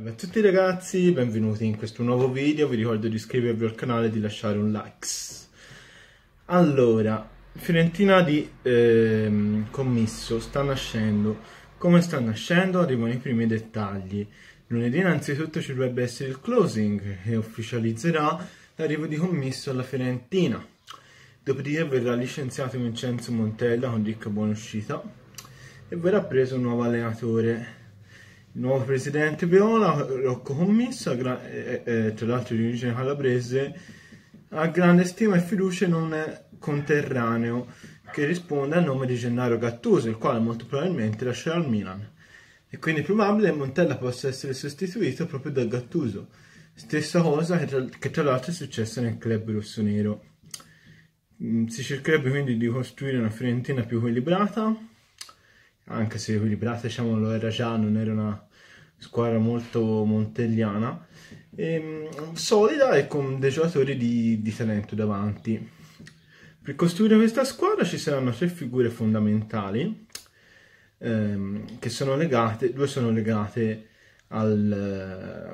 Salve a tutti ragazzi, benvenuti in questo nuovo video, vi ricordo di iscrivervi al canale e di lasciare un like. Allora, Fiorentina di ehm, Commisso sta nascendo, come sta nascendo arrivano i primi dettagli. Lunedì innanzitutto ci dovrebbe essere il closing che ufficializzerà l'arrivo di Commisso alla Fiorentina. Dopodiché verrà licenziato Vincenzo Montella con ricca buona uscita e verrà preso un nuovo allenatore il nuovo presidente Viola, Rocco Commissa, eh, eh, eh, tra l'altro di origine calabrese, ha grande stima e fiducia in un conterraneo che risponde al nome di Gennaro Gattuso, il quale molto probabilmente lascerà il Milan. E quindi è probabile che Montella possa essere sostituito proprio da Gattuso, stessa cosa che tra, che tra l'altro è successa nel club rossonero. Mm, si cercherebbe quindi di costruire una Fiorentina più equilibrata, anche se equilibrata diciamo lo era già, non era una squadra molto montelliana, e, ehm, solida e con dei giocatori di, di talento davanti. Per costruire questa squadra ci saranno tre figure fondamentali, ehm, che sono legate, due sono legate al,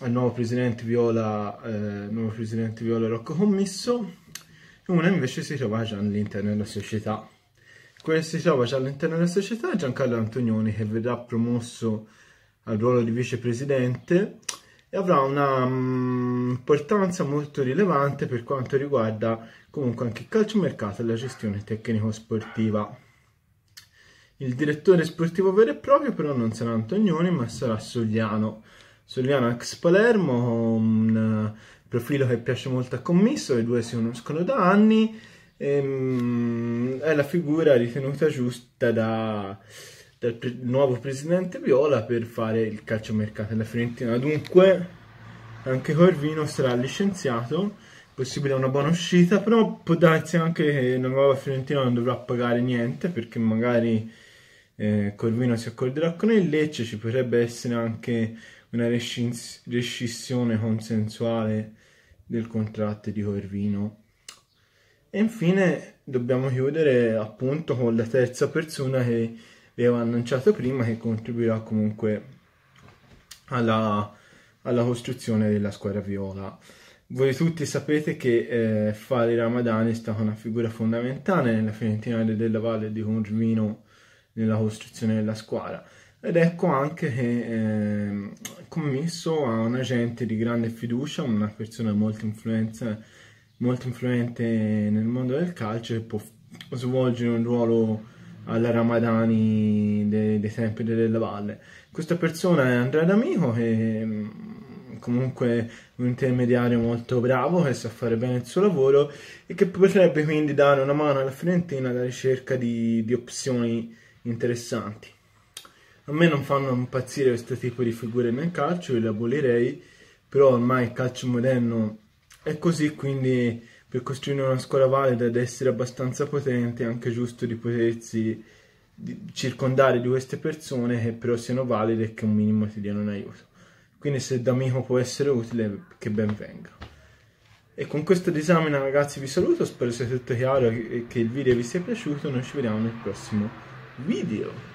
al nuovo presidente Viola, eh, nuovo presidente Viola Rocco Commisso, e una invece si trova già all'interno della società. Quella si trova già all'interno della società Giancarlo Antonioni che verrà promosso al ruolo di vicepresidente e avrà una um, importanza molto rilevante per quanto riguarda comunque anche il calciomercato e la gestione tecnico-sportiva. Il direttore sportivo vero e proprio però non sarà Antonioni ma sarà Sogliano. Sogliano ex Palermo, un eh, profilo che piace molto a Commisso, i due si conoscono da anni ehm, è la figura ritenuta giusta da, dal pre nuovo presidente Viola per fare il calciomercato della Fiorentina. Dunque, anche Corvino sarà licenziato, possibile una buona uscita, però può darsi anche che la nuova Fiorentina non dovrà pagare niente perché magari eh, Corvino si accorderà con il Lecce, ci potrebbe essere anche una rescissione consensuale del contratto di Corvino e infine dobbiamo chiudere appunto con la terza persona che vi avevo annunciato prima che contribuirà comunque alla, alla costruzione della squadra viola. Voi tutti sapete che eh, Fali Ramadan è stata una figura fondamentale nella Fiorentina della Valle di Conrmino nella costruzione della squadra ed ecco anche che eh, Commisso ha un agente di grande fiducia, una persona molto influenza molto influente nel mondo del calcio e può svolgere un ruolo alla Ramadani dei, dei tempi della Valle. Questa persona è Andrea D'Amico che mm, comunque un intermediario molto bravo che sa fare bene il suo lavoro e che potrebbe quindi dare una mano alla Fiorentina alla ricerca di, di opzioni interessanti. A me non fanno impazzire questo tipo di figure nel calcio, le abolirei, però ormai il calcio moderno e così quindi per costruire una scuola valida ed essere abbastanza potente è anche giusto di potersi circondare di queste persone che però siano valide e che un minimo ti diano un aiuto. Quindi se D'Amico può essere utile, che ben venga. E con questo disamina ragazzi vi saluto, spero sia tutto chiaro e che il video vi sia piaciuto, noi ci vediamo nel prossimo video.